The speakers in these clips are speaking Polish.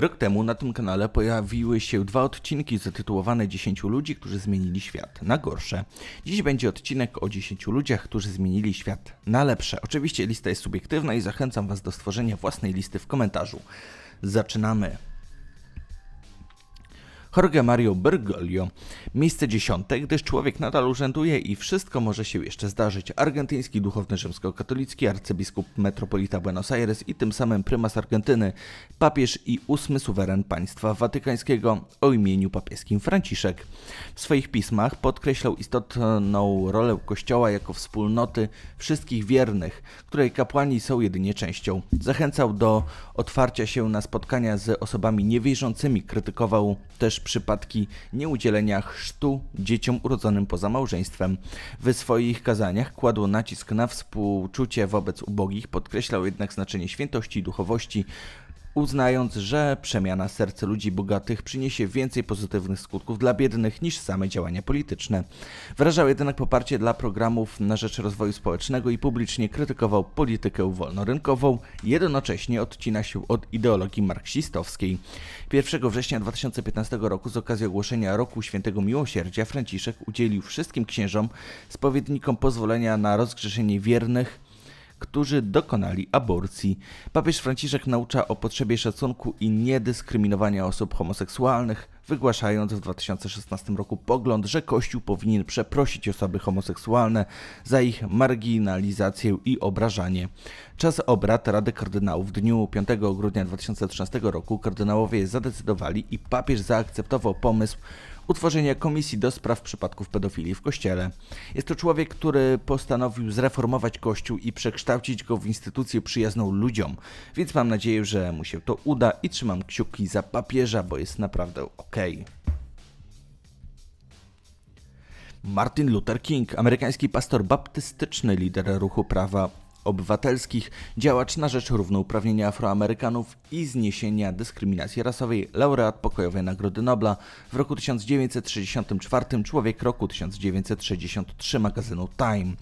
Rok temu na tym kanale pojawiły się dwa odcinki zatytułowane 10 ludzi, którzy zmienili świat na gorsze. Dziś będzie odcinek o 10 ludziach, którzy zmienili świat na lepsze. Oczywiście lista jest subiektywna i zachęcam Was do stworzenia własnej listy w komentarzu. Zaczynamy. Jorge Mario Bergoglio. Miejsce dziesiąte, gdyż człowiek nadal urzęduje i wszystko może się jeszcze zdarzyć. Argentyński duchowny rzymskokatolicki, arcybiskup metropolita Buenos Aires i tym samym prymas Argentyny, papież i ósmy suweren państwa watykańskiego o imieniu papieskim Franciszek. W swoich pismach podkreślał istotną rolę Kościoła jako wspólnoty wszystkich wiernych, której kapłani są jedynie częścią. Zachęcał do otwarcia się na spotkania z osobami niewierzącymi, krytykował też przypadki nieudzielenia chrztu dzieciom urodzonym poza małżeństwem. W swoich kazaniach kładł nacisk na współczucie wobec ubogich, podkreślał jednak znaczenie świętości i duchowości uznając, że przemiana serc ludzi bogatych przyniesie więcej pozytywnych skutków dla biednych niż same działania polityczne. Wyrażał jednak poparcie dla programów na rzecz rozwoju społecznego i publicznie krytykował politykę wolnorynkową, jednocześnie odcina się od ideologii marksistowskiej. 1 września 2015 roku z okazji ogłoszenia Roku Świętego Miłosierdzia Franciszek udzielił wszystkim księżom, spowiednikom pozwolenia na rozgrzeszenie wiernych którzy dokonali aborcji. Papież Franciszek naucza o potrzebie szacunku i niedyskryminowania osób homoseksualnych, wygłaszając w 2016 roku pogląd, że Kościół powinien przeprosić osoby homoseksualne za ich marginalizację i obrażanie. Czas obrad Rady Kardynałów. W dniu 5 grudnia 2013 roku kardynałowie zadecydowali i papież zaakceptował pomysł utworzenia Komisji do Spraw Przypadków Pedofilii w Kościele. Jest to człowiek, który postanowił zreformować Kościół i przekształcić go w instytucję przyjazną ludziom, więc mam nadzieję, że mu się to uda i trzymam kciuki za papieża, bo jest naprawdę okej. Okay. Martin Luther King, amerykański pastor baptystyczny, lider ruchu prawa obywatelskich, działacz na rzecz równouprawnienia Afroamerykanów i zniesienia dyskryminacji rasowej, laureat pokojowej Nagrody Nobla w roku 1964, człowiek roku 1963 magazynu Time.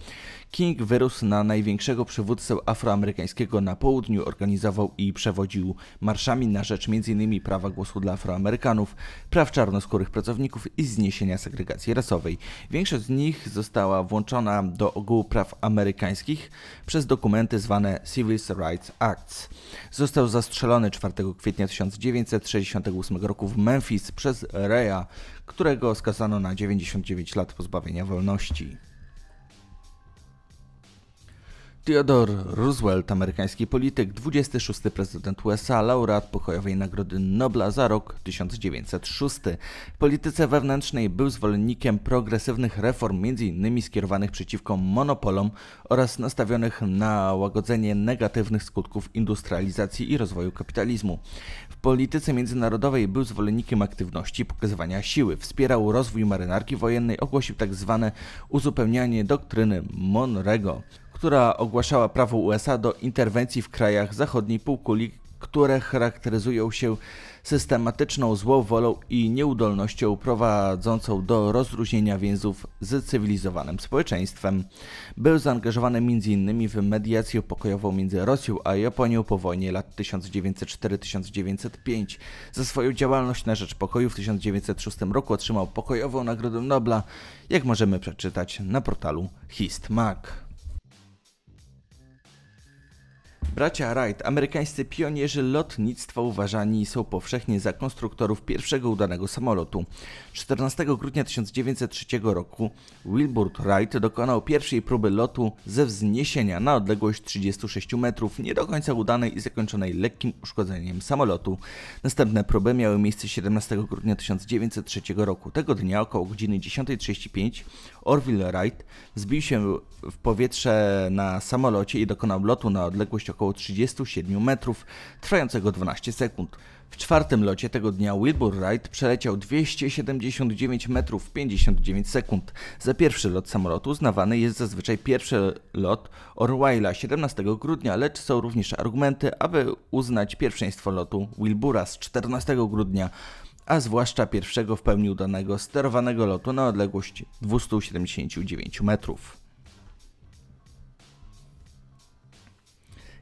King wyrósł na największego przywódcę afroamerykańskiego na południu, organizował i przewodził marszami na rzecz m.in. prawa głosu dla Afroamerykanów, praw czarnoskórych pracowników i zniesienia segregacji rasowej. Większość z nich została włączona do ogółu praw amerykańskich przez dokumenty zwane Civil Rights Acts. Został zastrzelony 4 kwietnia 1968 roku w Memphis przez Reya, którego skazano na 99 lat pozbawienia wolności. Theodore Roosevelt, amerykański polityk, 26. prezydent USA, laureat pokojowej Nagrody Nobla za rok 1906. W polityce wewnętrznej był zwolennikiem progresywnych reform, m.in. skierowanych przeciwko monopolom oraz nastawionych na łagodzenie negatywnych skutków industrializacji i rozwoju kapitalizmu. W polityce międzynarodowej był zwolennikiem aktywności pokazywania siły. Wspierał rozwój marynarki wojennej, ogłosił tzw. Tak uzupełnianie doktryny Monrego która ogłaszała prawo USA do interwencji w krajach zachodniej półkuli, które charakteryzują się systematyczną wolą i nieudolnością prowadzącą do rozróżnienia więzów z cywilizowanym społeczeństwem. Był zaangażowany m.in. w mediację pokojową między Rosją a Japonią po wojnie lat 1904-1905. Za swoją działalność na rzecz pokoju w 1906 roku otrzymał pokojową Nagrodę Nobla, jak możemy przeczytać na portalu HistMag. Bracia Wright, amerykańscy pionierzy lotnictwa uważani są powszechnie za konstruktorów pierwszego udanego samolotu. 14 grudnia 1903 roku Wilbur Wright dokonał pierwszej próby lotu ze wzniesienia na odległość 36 metrów, nie do końca udanej i zakończonej lekkim uszkodzeniem samolotu. Następne próby miały miejsce 17 grudnia 1903 roku. Tego dnia około godziny 10.35 Orville Wright zbił się w powietrze na samolocie i dokonał lotu na odległość około około 37 metrów, trwającego 12 sekund. W czwartym locie tego dnia Wilbur Wright przeleciał 279 metrów 59 sekund. Za pierwszy lot samolotu uznawany jest zazwyczaj pierwszy lot Orwella 17 grudnia, lecz są również argumenty, aby uznać pierwszeństwo lotu Wilbura z 14 grudnia, a zwłaszcza pierwszego w pełni udanego sterowanego lotu na odległość 279 metrów.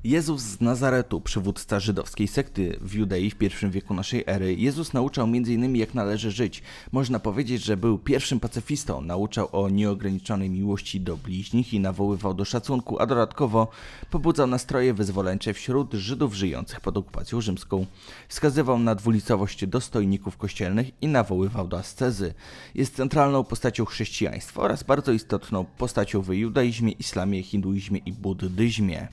Jezus z Nazaretu, przywódca żydowskiej sekty w Judei w pierwszym wieku naszej ery, Jezus nauczał m.in. jak należy żyć. Można powiedzieć, że był pierwszym pacyfistą, nauczał o nieograniczonej miłości do bliźnich i nawoływał do szacunku, a dodatkowo pobudzał nastroje wyzwoleńcze wśród Żydów żyjących pod okupacją rzymską. Wskazywał na dwulicowość dostojników kościelnych i nawoływał do ascezy. Jest centralną postacią chrześcijaństwa oraz bardzo istotną postacią w judaizmie, islamie, hinduizmie i buddyzmie.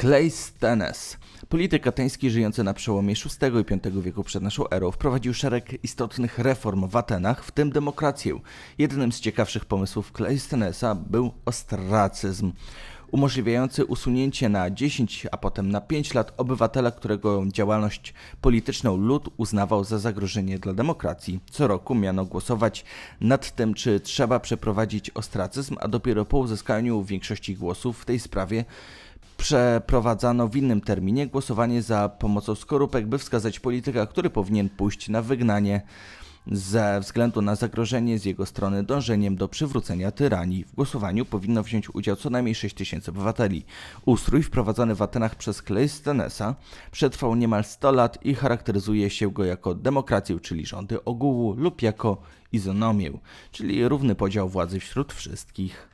Clay Stennes. Polityk ateński żyjący na przełomie VI i V wieku przed naszą erą wprowadził szereg istotnych reform w Atenach, w tym demokrację. Jednym z ciekawszych pomysłów Kleistennesa był ostracyzm umożliwiający usunięcie na 10, a potem na 5 lat obywatela, którego działalność polityczną lud uznawał za zagrożenie dla demokracji. Co roku miano głosować nad tym, czy trzeba przeprowadzić ostracyzm, a dopiero po uzyskaniu większości głosów w tej sprawie przeprowadzano w innym terminie głosowanie za pomocą skorupek, by wskazać polityka, który powinien pójść na wygnanie ze względu na zagrożenie z jego strony dążeniem do przywrócenia tyranii. W głosowaniu powinno wziąć udział co najmniej 6 tysięcy obywateli. Ustrój wprowadzony w Atenach przez Cleistonesa przetrwał niemal 100 lat i charakteryzuje się go jako demokrację, czyli rządy ogółu lub jako izonomię, czyli równy podział władzy wśród wszystkich.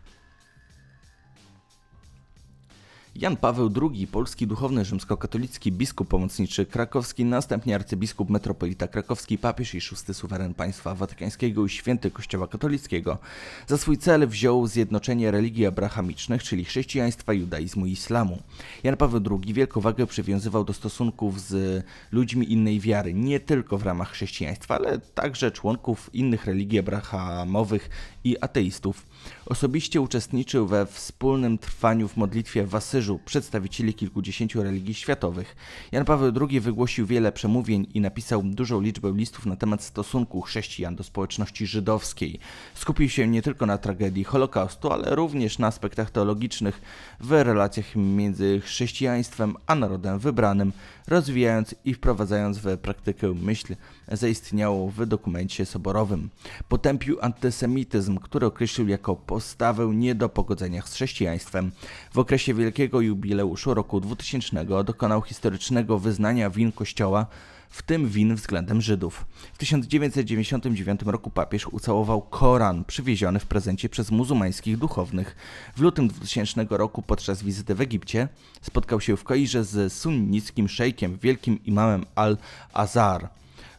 Jan Paweł II, polski duchowny rzymskokatolicki biskup pomocniczy krakowski, następnie arcybiskup metropolita krakowski, papież i szósty suweren państwa watykańskiego i święty kościoła katolickiego. Za swój cel wziął zjednoczenie religii abrahamicznych, czyli chrześcijaństwa, judaizmu i islamu. Jan Paweł II wielką wagę przywiązywał do stosunków z ludźmi innej wiary, nie tylko w ramach chrześcijaństwa, ale także członków innych religii abrahamowych i ateistów. Osobiście uczestniczył we wspólnym trwaniu w modlitwie w Asyżu, Paryżu przedstawicieli kilkudziesięciu religii światowych. Jan Paweł II wygłosił wiele przemówień i napisał dużą liczbę listów na temat stosunku chrześcijan do społeczności żydowskiej. Skupił się nie tylko na tragedii Holokaustu, ale również na aspektach teologicznych w relacjach między chrześcijaństwem a narodem wybranym, rozwijając i wprowadzając w praktykę myśl zaistniałą w dokumencie soborowym. Potępił antysemityzm, który określił jako postawę nie do pogodzenia z chrześcijaństwem. W okresie Wielkiego rocznego jubileuszu roku 2000 dokonał historycznego wyznania win Kościoła, w tym win względem Żydów. W 1999 roku papież ucałował Koran przywieziony w prezencie przez muzułmańskich duchownych. W lutym 2000 roku podczas wizyty w Egipcie spotkał się w Kairze z sunnickim szejkiem, wielkim imamem al-Azhar.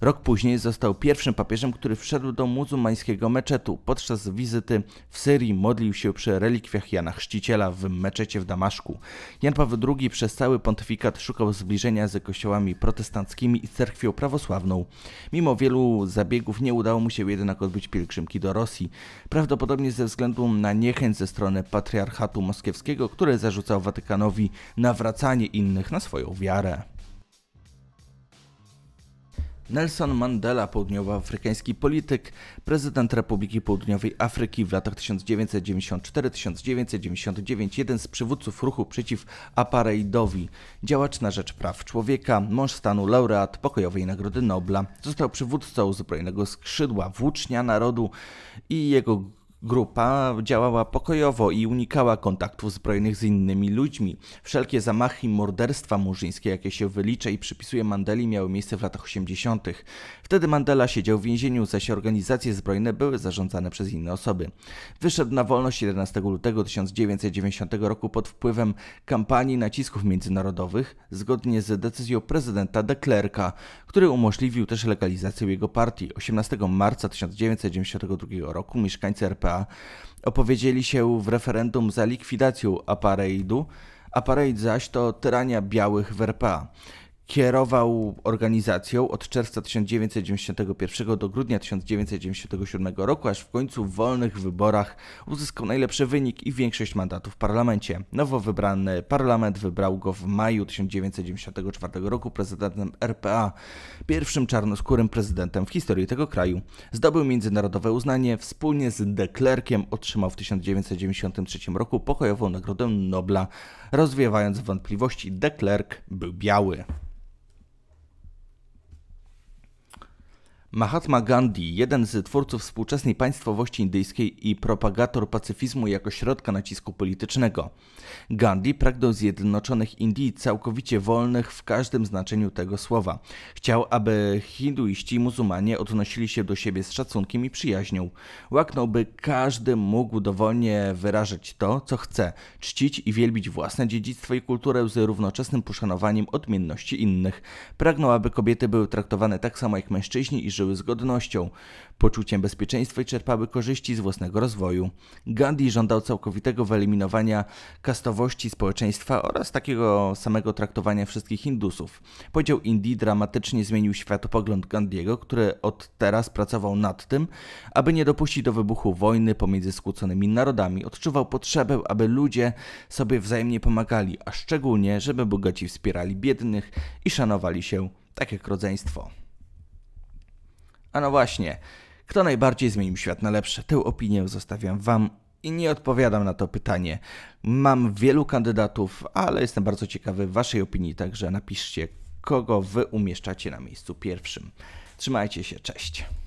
Rok później został pierwszym papieżem, który wszedł do muzułmańskiego meczetu. Podczas wizyty w Syrii modlił się przy relikwiach Jana Chrzciciela w meczecie w Damaszku. Jan Paweł II przez cały pontyfikat szukał zbliżenia z kościołami protestanckimi i cerkwią prawosławną. Mimo wielu zabiegów nie udało mu się jednak odbyć pielgrzymki do Rosji, prawdopodobnie ze względu na niechęć ze strony patriarchatu moskiewskiego, który zarzucał Watykanowi nawracanie innych na swoją wiarę. Nelson Mandela, południowoafrykański polityk, prezydent Republiki Południowej Afryki w latach 1994-1999, jeden z przywódców ruchu przeciw apartheidowi, działacz na rzecz praw człowieka, mąż stanu, laureat pokojowej Nagrody Nobla. Został przywódcą zbrojnego skrzydła, włócznia narodu i jego Grupa działała pokojowo i unikała kontaktów zbrojnych z innymi ludźmi. Wszelkie zamachy i morderstwa murzyńskie, jakie się wylicza i przypisuje Mandeli, miały miejsce w latach 80. Wtedy Mandela siedział w więzieniu, zaś organizacje zbrojne były zarządzane przez inne osoby. Wyszedł na wolność 11 lutego 1990 roku pod wpływem kampanii nacisków międzynarodowych, zgodnie z decyzją prezydenta de Klerka, który umożliwił też legalizację jego partii. 18 marca 1992 roku mieszkańcy RP opowiedzieli się w referendum za likwidacją apareidu, apareid zaś to tyrania białych w RPA. Kierował organizacją od czerwca 1991 do grudnia 1997 roku, aż w końcu w wolnych wyborach uzyskał najlepszy wynik i większość mandatów w parlamencie. Nowo wybrany parlament wybrał go w maju 1994 roku prezydentem RPA, pierwszym czarnoskórym prezydentem w historii tego kraju. Zdobył międzynarodowe uznanie, wspólnie z de Klerkiem otrzymał w 1993 roku pokojową Nagrodę Nobla. Rozwiewając wątpliwości, de Klerk był biały. Mahatma Gandhi, jeden z twórców współczesnej państwowości indyjskiej i propagator pacyfizmu jako środka nacisku politycznego. Gandhi pragnął zjednoczonych Indii całkowicie wolnych w każdym znaczeniu tego słowa. Chciał, aby hinduiści i muzułmanie odnosili się do siebie z szacunkiem i przyjaźnią. Łaknął, by każdy mógł dowolnie wyrażać to, co chce, czcić i wielbić własne dziedzictwo i kulturę z równoczesnym poszanowaniem odmienności innych. Pragnął, aby kobiety były traktowane tak samo jak mężczyźni i żyły z godnością, poczuciem bezpieczeństwa i czerpały korzyści z własnego rozwoju. Gandhi żądał całkowitego wyeliminowania kastowości społeczeństwa oraz takiego samego traktowania wszystkich Hindusów. Podział Indii dramatycznie zmienił światopogląd Gandhiego, który od teraz pracował nad tym, aby nie dopuścić do wybuchu wojny pomiędzy skłóconymi narodami. Odczuwał potrzebę, aby ludzie sobie wzajemnie pomagali, a szczególnie, żeby bogaci wspierali biednych i szanowali się tak jak rodzeństwo. A no właśnie, kto najbardziej zmienił świat na lepsze? Tę opinię zostawiam Wam i nie odpowiadam na to pytanie. Mam wielu kandydatów, ale jestem bardzo ciekawy Waszej opinii, także napiszcie, kogo Wy umieszczacie na miejscu pierwszym. Trzymajcie się, cześć.